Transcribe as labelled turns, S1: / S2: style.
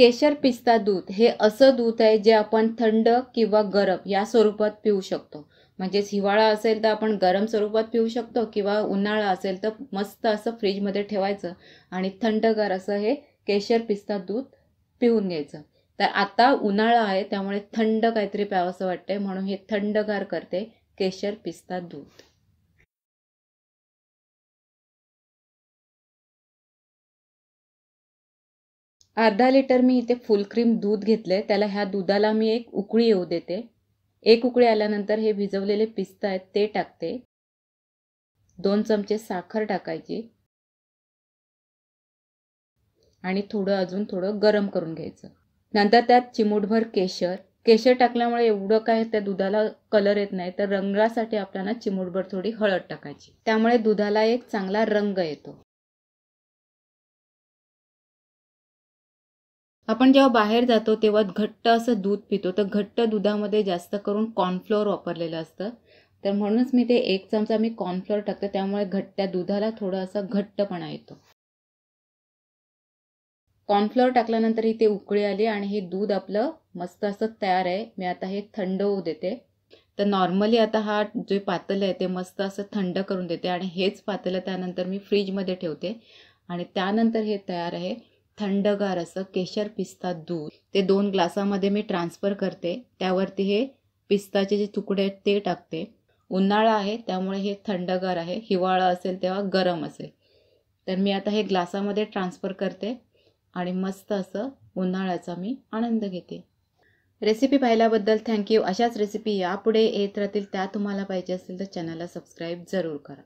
S1: केशर पिस्ता दूध हे असं दूध आहे जे आपण थंड किंवा गरम या स्वरूपात पिऊ शकतो म्हणजेच हिवाळा असेल तर आपण गरम स्वरूपात पिऊ शकतो किंवा उन्हाळा असेल तर मस्त असं फ्रीजमध्ये ठेवायचं आणि थंडगार असं हे केशर पिस्ता दूध पिऊन घ्यायचं तर आता उन्हाळा आहे त्यामुळे थंड काहीतरी असं वाटते म्हणून हे थंडगार करते केशर पिस्ता दूध अर्धा लिटर मी इथे फुल क्रीम दूध घेतलं आहे त्याला ह्या दुधाला मी एक उकळी येऊ देते एक उकळी आल्यानंतर हे भिजवलेले पिस्त आहेत ते टाकते दोन चमचे साखर
S2: टाकायची आणि थोडं अजून थोडं गरम
S1: करून घ्यायचं नंतर त्यात चिमूटभर केशर केशर टाकल्यामुळे एवढं काय त्या दुधाला कलर येत नाही तर रंगासाठी आपल्याला चिमूटभर थोडी हळद टाकायची त्यामुळे दुधाला एक
S2: चांगला रंग येतो
S1: आपण जेव्हा बाहेर जातो तेव्हा घट्ट असं दूध पितो तर घट्ट दुधामध्ये जास्त करून कॉर्नफ्लोअर वापरलेलं असतं तर म्हणूनच मी ते एक चमचा मी कॉर्नफ्लोअर टाकते त्यामुळे घट्ट्या दुधाला थोडं असं घट्टपणा येतो कॉर्नफ्लोअर टाकल्यानंतर ही ते उकळी आली आणि हे दूध आपलं मस्त असं तयार आहे मी आता हे थंड होऊ देते तर नॉर्मली आता हा जे पातळ आहे ते मस्त असं थंड करून देते आणि हेच पातळ त्यानंतर मी फ्रीजमध्ये ठेवते आणि त्यानंतर हे तयार आहे थंडगार असं केशर पिस्ता दूध ते दोन ग्लासामध्ये मी ट्रान्सफर करते त्यावरती हे पिस्ताचे जे तुकडे आहेत ते टाकते उन्हाळा आहे त्यामुळे हे थंडगार आहे हिवाळा असेल तेव्हा गरम असेल तर मी आता हे ग्लासामध्ये ट्रान्सफर करते आणि मस्त असं उन्हाळ्याचा मी आनंद घेते रेसिपी पाहिल्याबद्दल थँक्यू अशाच रेसिपी यापुढे येत राहतील त्या तुम्हाला पाहिजे असतील तर चॅनलला सबस्क्राईब जरूर करा